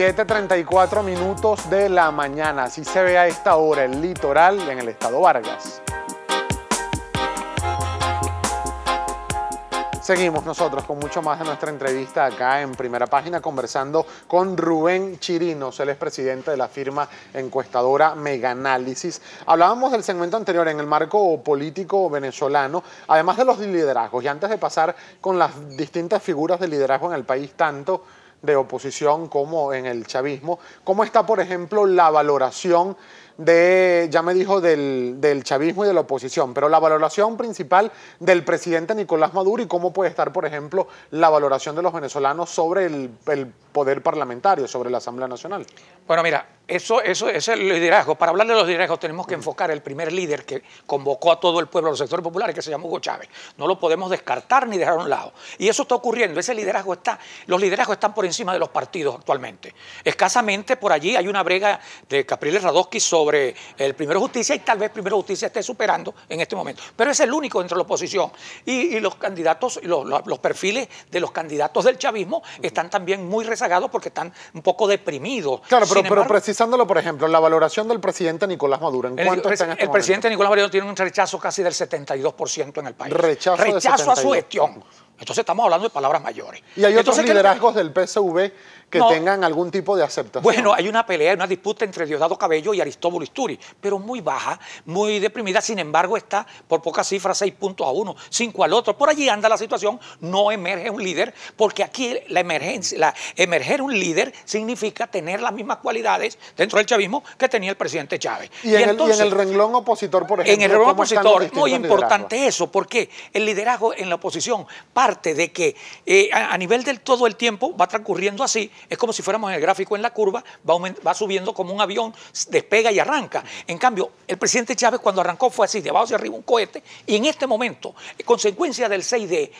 7.34 minutos de la mañana. Así se ve a esta hora el litoral en el estado Vargas. Seguimos nosotros con mucho más de nuestra entrevista acá en primera página conversando con Rubén Chirinos, él es presidente de la firma encuestadora Meganálisis. Hablábamos del segmento anterior en el marco político venezolano, además de los liderazgos. Y antes de pasar con las distintas figuras de liderazgo en el país, tanto de oposición como en el chavismo. como está, por ejemplo, la valoración de, ya me dijo, del, chavismo y de la oposición, pero la valoración principal del presidente Nicolás Maduro y cómo puede estar, por ejemplo, la valoración de los venezolanos sobre el, poder parlamentario, sobre la Asamblea Nacional. Bueno, mira, eso, eso, es el liderazgo. Para hablar de los liderazgos tenemos que mm. enfocar el primer líder que convocó a todo el pueblo, a los sectores populares, que se llama Hugo Chávez. No lo podemos descartar ni dejar a un lado. Y eso está ocurriendo, ese liderazgo está, los liderazgos están por encima de los partidos actualmente. Escasamente por allí hay una brega de Capriles Radosky sobre el Primero Justicia y tal vez Primero Justicia esté superando en este momento. Pero es el único entre la oposición. Y, los candidatos, los, los, perfiles de los candidatos del chavismo están también muy rezagados porque están un poco deprimidos. Claro, pero, precisándolo, por ejemplo, la valoración del presidente Nicolás Maduro, ¿en cuánto el, está El este presidente Nicolás Maduro tiene un rechazo casi del 72% en el país. Rechazo, a su gestión. Entonces estamos hablando de palabras mayores. Y hay otros liderazgos del PSV que tengan algún tipo de aceptación. Bueno, hay una pelea, una disputa entre Diosdado Cabello y Aristóbulo Isturi, pero muy baja, muy deprimida. Sin embargo, está por pocas cifras, seis puntos a uno, cinco al otro. Por allí anda la situación, no emerge un líder, porque aquí la emergencia, la, emerger un líder significa tener las mismas cualidades dentro del chavismo que tenía el presidente Chávez. Y, en, el, renglón opositor, por ejemplo. En el renglón opositor, muy importante eso, porque el liderazgo en la oposición parte de que eh, a, a nivel del todo el tiempo va transcurriendo así es como si fuéramos en el gráfico en la curva, va, va subiendo como un avión, despega y arranca. En cambio, el presidente Chávez cuando arrancó fue así, de abajo hacia arriba un cohete, y en este momento, consecuencia del 6D,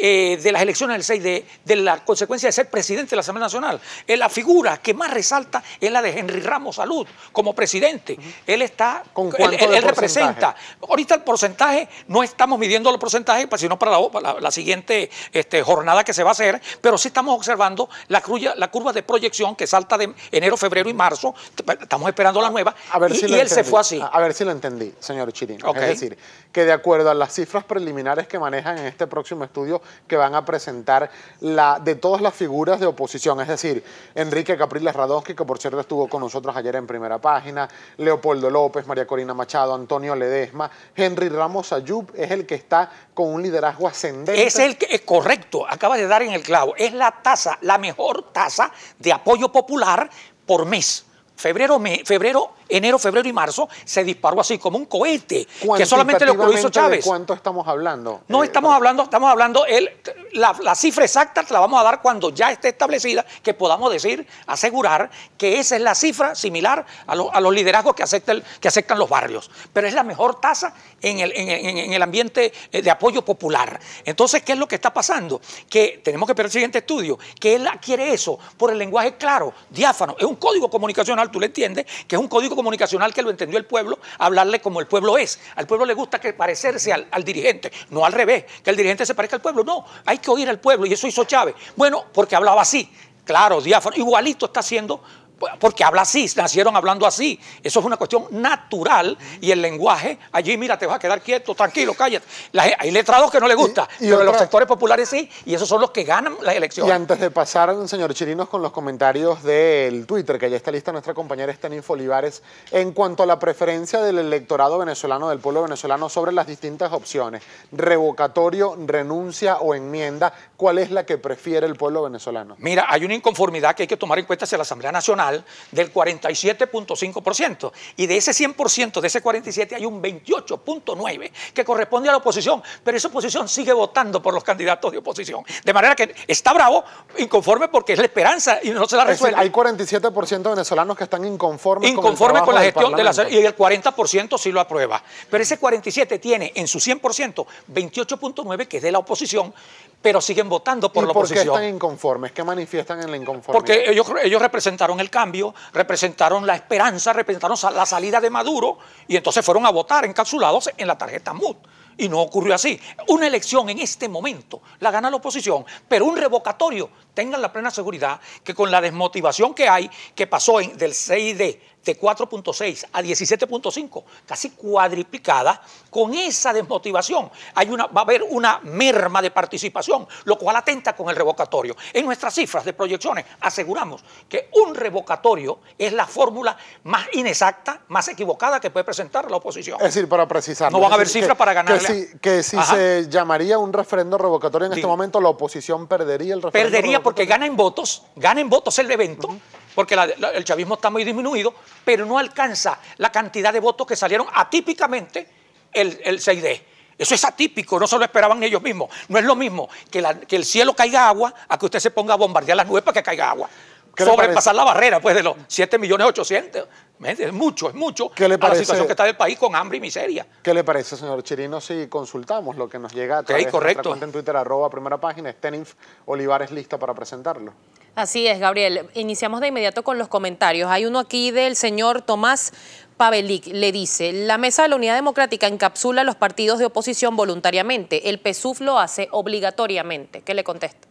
eh, de las elecciones del 6, de, de, la consecuencia de ser presidente de la Asamblea Nacional. es eh, la figura que más resalta es la de Henry Ramos Salud como presidente. Él está, ¿Con eh, él, él, representa. Ahorita el porcentaje, no estamos midiendo los porcentajes, pues, sino para la, siguiente este, jornada que se va a hacer, pero sí estamos observando la, la curva de proyección que salta de enero, febrero y marzo. Estamos esperando la nueva. y, él se fue así. A ver si lo entendí, señor Chirino. Es decir, que de acuerdo a las cifras preliminares que manejan en este próximo estudio, que van a presentar la, de todas las figuras de oposición, es decir, Enrique Capriles radoski que por cierto estuvo con nosotros ayer en primera página, Leopoldo López, María Corina Machado, Antonio Ledesma, Henry Ramos Ayub es el que está con un liderazgo ascendente. Es el que es correcto, acaba de dar en el clavo, es la tasa, la mejor tasa de apoyo popular por mes. Febrero, febrero enero, febrero y marzo, se disparó así como un cohete, que solamente lo hizo Chávez. cuánto estamos hablando? No eh, estamos hablando, estamos hablando, el, la, cifra exacta la vamos a dar cuando ya esté establecida, que podamos decir, asegurar que esa es la cifra similar a, los liderazgos que, que aceptan los barrios. Pero es la mejor tasa en el, el ambiente eh, de apoyo popular. Entonces, ¿qué es lo que está pasando? Que tenemos que ver el siguiente estudio, que él quiere eso por el lenguaje claro, diáfano. Es un código comunicacional, tú lo entiendes, que es un código comunicacional que lo entendió el pueblo, hablarle como el pueblo es. Al pueblo le gusta que parecerse al, al dirigente, no al revés, que el dirigente se parezca al pueblo. No, hay que oír al pueblo y eso hizo Chávez. Bueno, porque hablaba así, claro, diáfano, igualito está haciendo porque habla así, nacieron hablando así. Eso es una cuestión natural y el lenguaje, allí mira, te vas a quedar quieto, tranquilo, cállate. hay letrados que no le gusta, pero los sectores populares sí, y esos son los que ganan las elecciones. Y antes de pasar, señor Chirinos, con los comentarios del Twitter, que ya está lista nuestra compañera Estanín Olivares, en cuanto a la preferencia del electorado venezolano, del pueblo venezolano, sobre las distintas opciones, revocatorio, renuncia o enmienda, ¿cuál es la que prefiere el pueblo venezolano? Mira, hay una inconformidad que hay que tomar en cuenta hacia la Asamblea Nacional del 47.5%. Y de ese 100%, de ese 47, hay un 28.9% que corresponde a la oposición. Pero esa oposición sigue votando por los candidatos de oposición. De manera que está bravo, inconforme porque es la esperanza y no se la resuelve. hay 47% de venezolanos que están inconformes, con, el con la gestión de y el 40% sí lo aprueba. Pero ese 47 tiene en su 100% 28.9 que es de la oposición, pero siguen votando por la oposición. ¿Por qué están inconformes? ¿Qué manifiestan en la inconformidad? Porque ellos, ellos representaron el cambio, representaron la esperanza, representaron la salida de Maduro y entonces fueron a votar encapsulados en la tarjeta MUD. Y no ocurrió así. Una elección en este momento la gana la oposición, pero un revocatorio, tengan la plena seguridad que con la desmotivación que hay, que pasó en, del CID... de de 4.6 a 17.5, casi cuadriplicada, con esa desmotivación hay una, va a haber una merma de participación, lo cual atenta con el revocatorio. En nuestras cifras de proyecciones aseguramos que un revocatorio es la fórmula más inexacta, más equivocada que puede presentar la oposición. Es decir, para precisar. No van a haber cifras para ganar. Que si, que si se llamaría un referendo revocatorio en este momento, la oposición perdería el referendo. Perdería porque gana en votos, gana en votos el evento porque el chavismo está muy disminuido, pero no alcanza la cantidad de votos que salieron atípicamente el, el 6D. Eso es atípico, no se lo esperaban ellos mismos. No es lo mismo que, el cielo caiga agua a que usted se ponga a bombardear las nubes para que caiga agua sobrepasar la barrera pues de los 7 millones Es mucho, es mucho ¿Qué le parece, a la situación que está el país con hambre y miseria. ¿Qué le parece, señor Chirino, si consultamos lo que nos llega a través correcto. de en Twitter, arroba primera página, Olivares lista para presentarlo? Así es, Gabriel. Iniciamos de inmediato con los comentarios. Hay uno aquí del señor Tomás Pavelic le dice, la Mesa de la Unidad Democrática encapsula a los partidos de oposición voluntariamente, el PSUF lo hace obligatoriamente. ¿Qué le contesta?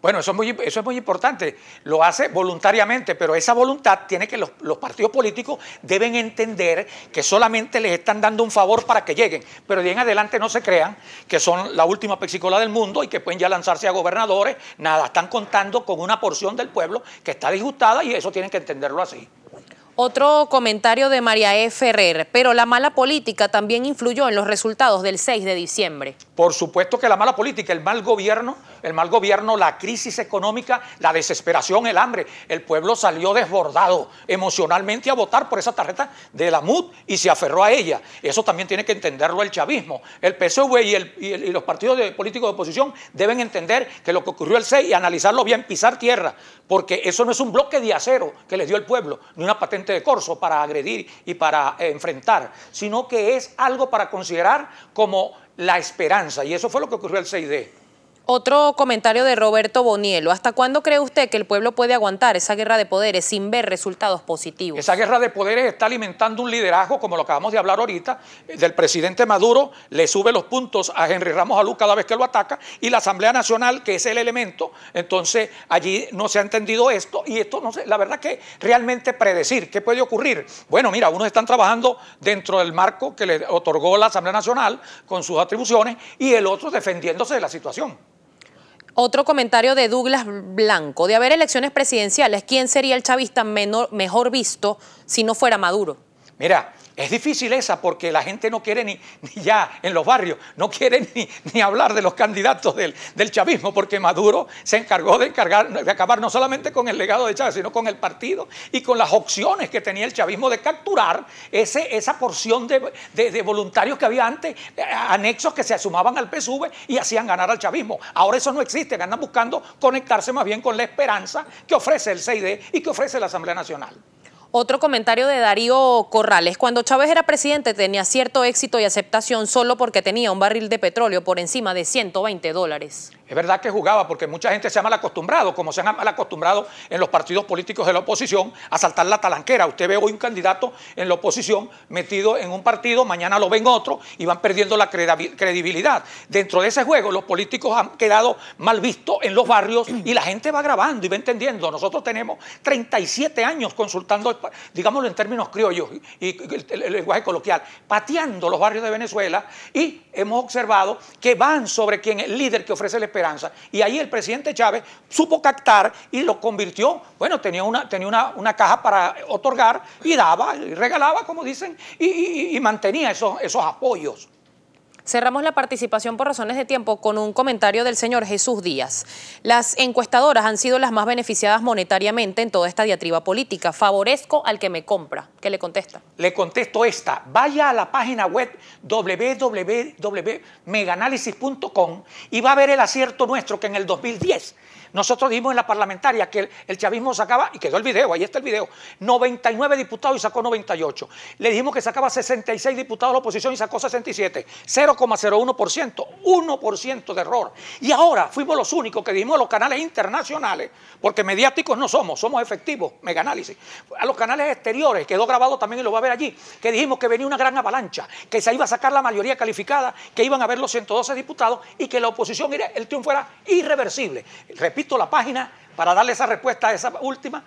Bueno, eso es, muy, eso es muy importante. Lo hace voluntariamente, pero esa voluntad tiene que los, partidos políticos deben entender que solamente les están dando un favor para que lleguen. Pero de en adelante no se crean que son la última pexicola del mundo y que pueden ya lanzarse a gobernadores. Nada, están contando con una porción del pueblo que está disgustada y eso tienen que entenderlo así. Otro comentario de María E. Ferrer, pero la mala política también influyó en los resultados del 6 de diciembre. Por supuesto que la mala política, el mal gobierno, el mal gobierno, la crisis económica, la desesperación, el hambre. El pueblo salió desbordado emocionalmente a votar por esa tarjeta de la MUD y se aferró a ella. Eso también tiene que entenderlo el chavismo. El PSV y, los partidos políticos de oposición deben entender que lo que ocurrió el 6 y analizarlo bien, pisar tierra, porque eso no es un bloque de acero que les dio el pueblo, ni una patente de corso para agredir y para eh, enfrentar, sino que es algo para considerar como la esperanza. Y eso fue lo que ocurrió el 6D. Otro comentario de Roberto Bonielo. ¿Hasta cuándo cree usted que el pueblo puede aguantar esa guerra de poderes sin ver resultados positivos? Esa guerra de poderes está alimentando un liderazgo, como lo acabamos de hablar ahorita, del presidente Maduro, le sube los puntos a Henry Ramos Alú cada vez que lo ataca, y la Asamblea Nacional, que es el elemento, entonces allí no se ha entendido esto, y esto no sé, la verdad que realmente predecir qué puede ocurrir. Bueno, mira, unos están trabajando dentro del marco que le otorgó la Asamblea Nacional con sus atribuciones, y el otro defendiéndose de la situación. Otro comentario de Douglas Blanco. De haber elecciones presidenciales, ¿quién sería el chavista menor, mejor visto si no fuera Maduro? Mira, es difícil esa porque la gente no quiere ni, ya en los barrios, no quiere ni, hablar de los candidatos del, chavismo porque Maduro se encargó de, encargar, de acabar no solamente con el legado de Chávez, sino con el partido y con las opciones que tenía el chavismo de capturar ese, esa porción de, voluntarios que había antes, eh, anexos que se asumaban al PSV y hacían ganar al chavismo. Ahora eso no existe, andan buscando conectarse más bien con la esperanza que ofrece el CID y que ofrece la Asamblea Nacional. Otro comentario de Darío Corrales. Cuando Chávez era presidente tenía cierto éxito y aceptación solo porque tenía un barril de petróleo por encima de 120 dólares. Es verdad que jugaba porque mucha gente se ha mal acostumbrado, como se han mal acostumbrado en los partidos políticos de la oposición, a saltar la talanquera. Usted ve hoy un candidato en la oposición metido en un partido, mañana lo ven otro y van perdiendo la credibilidad. Dentro de ese juego los políticos han quedado mal vistos en los barrios y la gente va grabando y va entendiendo. Nosotros tenemos 37 años consultando, digámoslo en términos criollos y el lenguaje coloquial, pateando los barrios de Venezuela y hemos observado que van sobre quien el líder que ofrece el y ahí el presidente Chávez supo captar y lo convirtió. Bueno, tenía una, tenía una, caja para otorgar y daba, y regalaba, como dicen, y, mantenía esos, esos apoyos. Cerramos la participación por razones de tiempo con un comentario del señor Jesús Díaz. Las encuestadoras han sido las más beneficiadas monetariamente en toda esta diatriba política. Favorezco al que me compra. ¿Qué le contesta? Le contesto esta. Vaya a la página web www.meganálisis.com y va a ver el acierto nuestro que en el 2010 nosotros dijimos en la parlamentaria que el, chavismo sacaba, y quedó el video, ahí está el video, 99 diputados y sacó 98. Le dijimos que sacaba 66 diputados de la oposición y sacó 67. Cero 0,01%, 1% de error. Y ahora fuimos los únicos que dijimos a los canales internacionales, porque mediáticos no somos, somos efectivos, mega análisis. A los canales exteriores, quedó grabado también y lo va a ver allí, que dijimos que venía una gran avalancha, que se iba a sacar la mayoría calificada, que iban a ver los 112 diputados y que la oposición, el triunfo era irreversible. Repito la página para darle esa respuesta a esa última,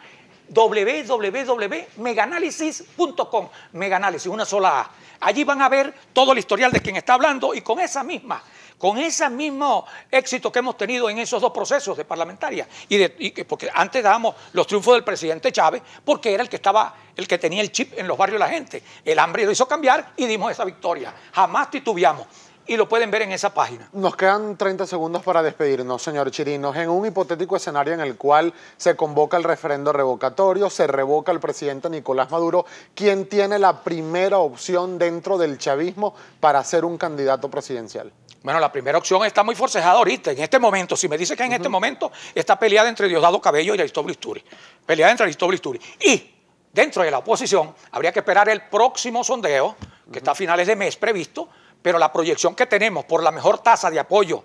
www.meganálisis.com. Meganálisis, una sola A. Allí van a ver todo el historial de quien está hablando y con esa misma, con ese mismo éxito que hemos tenido en esos dos procesos de parlamentaria. Y, porque antes dábamos los triunfos del presidente Chávez porque era el que estaba, el que tenía el chip en los barrios de la gente. El hambre lo hizo cambiar y dimos esa victoria. Jamás titubeamos y lo pueden ver en esa página. Nos quedan 30 segundos para despedirnos, señor Chirinos. En un hipotético escenario en el cual se convoca el referendo revocatorio, se revoca el presidente Nicolás Maduro, ¿quién tiene la primera opción dentro del chavismo para ser un candidato presidencial? Bueno, la primera opción está muy forcejada ahorita, en este momento. Si me dice que en este momento está peleada entre Diosdado Cabello y Aristóbulo Isturi. Peleada entre Aristóbulo Isturi. Y dentro de la oposición, habría que esperar el próximo sondeo, que está a finales de mes previsto, pero la proyección que tenemos por la mejor tasa de apoyo,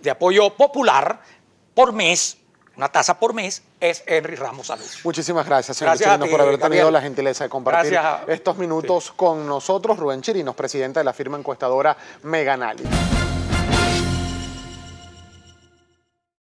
de apoyo popular por mes, una tasa por mes, es Henry Ramos Salud. Muchísimas gracias, señor gracias por haber tenido la gentileza de compartir estos minutos con nosotros. Rubén Chirinos, presidente de la firma encuestadora Meganali.